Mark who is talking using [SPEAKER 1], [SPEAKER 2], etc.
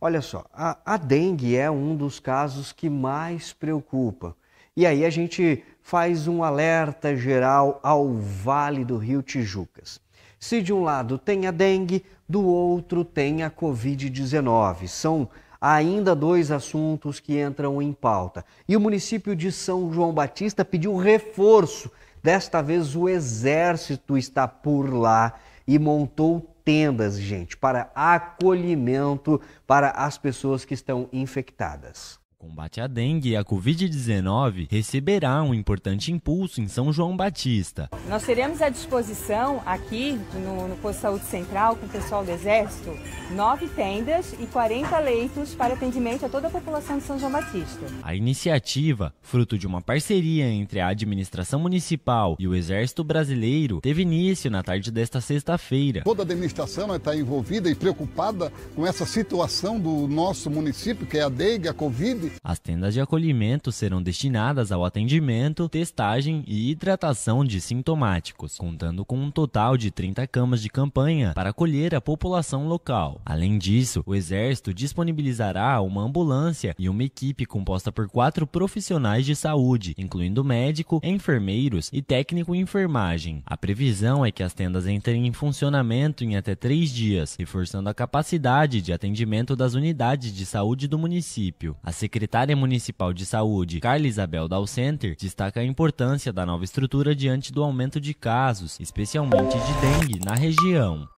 [SPEAKER 1] Olha só, a, a dengue é um dos casos que mais preocupa. E aí a gente faz um alerta geral ao Vale do Rio Tijucas. Se de um lado tem a dengue, do outro tem a Covid-19. São ainda dois assuntos que entram em pauta. E o município de São João Batista pediu reforço. Desta vez o exército está por lá e montou tendas, gente, para acolhimento para as pessoas que estão infectadas
[SPEAKER 2] combate à dengue e à Covid-19 receberá um importante impulso em São João Batista.
[SPEAKER 3] Nós teremos à disposição aqui no, no Posto de Saúde Central, com o pessoal do Exército, nove tendas e 40 leitos para atendimento a toda a população de São João Batista.
[SPEAKER 2] A iniciativa, fruto de uma parceria entre a administração municipal e o Exército Brasileiro, teve início na tarde desta sexta-feira.
[SPEAKER 4] Toda a administração está né, envolvida e preocupada com essa situação do nosso município, que é a dengue, a Covid
[SPEAKER 2] as tendas de acolhimento serão destinadas ao atendimento, testagem e hidratação de sintomáticos, contando com um total de 30 camas de campanha para acolher a população local. Além disso, o Exército disponibilizará uma ambulância e uma equipe composta por quatro profissionais de saúde, incluindo médico, enfermeiros e técnico em enfermagem. A previsão é que as tendas entrem em funcionamento em até três dias, reforçando a capacidade de atendimento das unidades de saúde do município. A Secretaria secretária municipal de saúde, Carla Isabel Center, destaca a importância da nova estrutura diante do aumento de casos, especialmente de dengue, na região.